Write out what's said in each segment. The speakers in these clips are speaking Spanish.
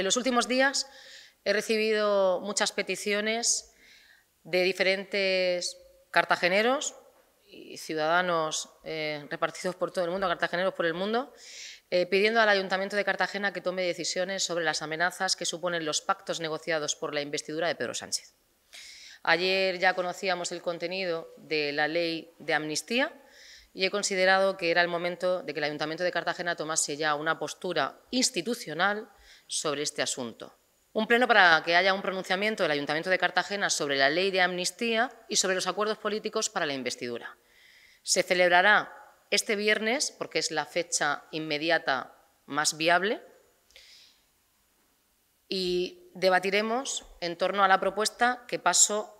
En los últimos días he recibido muchas peticiones de diferentes cartageneros y ciudadanos eh, repartidos por todo el mundo, cartageneros por el mundo, eh, pidiendo al Ayuntamiento de Cartagena que tome decisiones sobre las amenazas que suponen los pactos negociados por la investidura de Pedro Sánchez. Ayer ya conocíamos el contenido de la ley de amnistía y he considerado que era el momento de que el Ayuntamiento de Cartagena tomase ya una postura institucional sobre este asunto. Un pleno para que haya un pronunciamiento del Ayuntamiento de Cartagena sobre la ley de amnistía y sobre los acuerdos políticos para la investidura. Se celebrará este viernes, porque es la fecha inmediata más viable, y debatiremos en torno a la propuesta que paso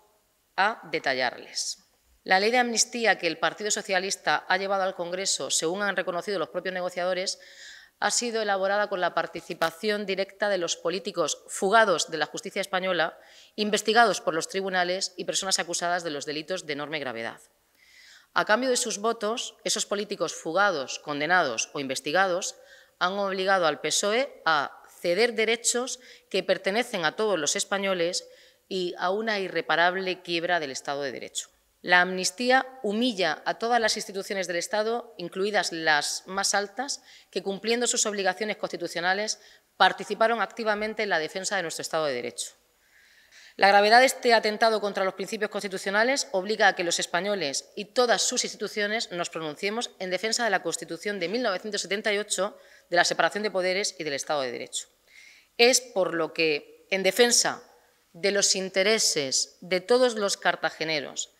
a detallarles. La ley de amnistía que el Partido Socialista ha llevado al Congreso, según han reconocido los propios negociadores, ha sido elaborada con la participación directa de los políticos fugados de la justicia española, investigados por los tribunales y personas acusadas de los delitos de enorme gravedad. A cambio de sus votos, esos políticos fugados, condenados o investigados han obligado al PSOE a ceder derechos que pertenecen a todos los españoles y a una irreparable quiebra del Estado de Derecho. La amnistía humilla a todas las instituciones del Estado, incluidas las más altas, que cumpliendo sus obligaciones constitucionales participaron activamente en la defensa de nuestro Estado de Derecho. La gravedad de este atentado contra los principios constitucionales obliga a que los españoles y todas sus instituciones nos pronunciemos en defensa de la Constitución de 1978, de la separación de poderes y del Estado de Derecho. Es por lo que, en defensa de los intereses de todos los cartageneros,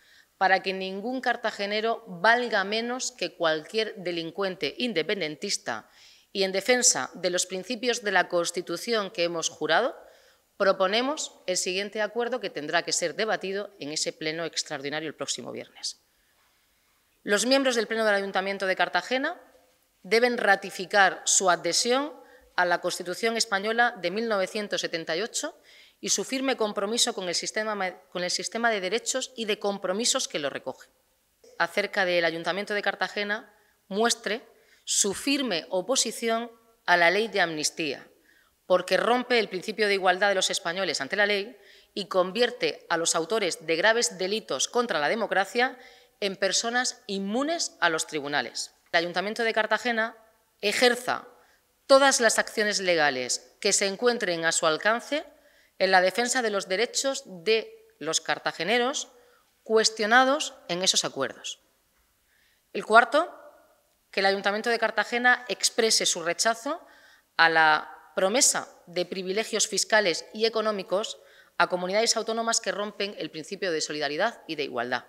para que ningún cartagenero valga menos que cualquier delincuente independentista y en defensa de los principios de la Constitución que hemos jurado, proponemos el siguiente acuerdo que tendrá que ser debatido en ese pleno extraordinario el próximo viernes. Los miembros del Pleno del Ayuntamiento de Cartagena deben ratificar su adhesión a la Constitución española de 1978 y su firme compromiso con el sistema, de derechos y de compromisos que lo recoge. Acerca del Ayuntamiento de Cartagena, muestre su firme oposición a la ley de amnistía, porque rompe el principio de igualdad de los españoles ante la ley y convierte a los autores de graves delitos contra la democracia en personas inmunes a los tribunales. El Ayuntamiento de Cartagena ejerza todas las acciones legales que se encuentren a su alcance en la defensa de los derechos de los cartageneros cuestionados en esos acuerdos. El cuarto, que el Ayuntamiento de Cartagena exprese su rechazo a la promesa de privilegios fiscales y económicos a comunidades autónomas que rompen el principio de solidaridad y de igualdad.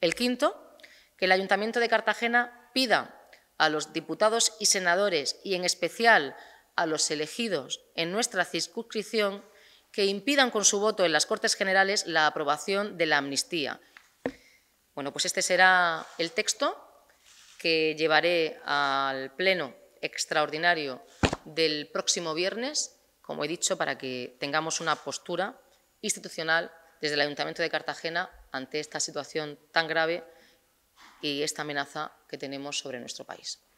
El quinto, que el Ayuntamiento de Cartagena pida a los diputados y senadores, y en especial a los elegidos en nuestra circunscripción, que impidan con su voto en las Cortes Generales la aprobación de la amnistía. Bueno, pues este será el texto que llevaré al Pleno extraordinario del próximo viernes, como he dicho, para que tengamos una postura institucional desde el Ayuntamiento de Cartagena ante esta situación tan grave y esta amenaza que tenemos sobre nuestro país.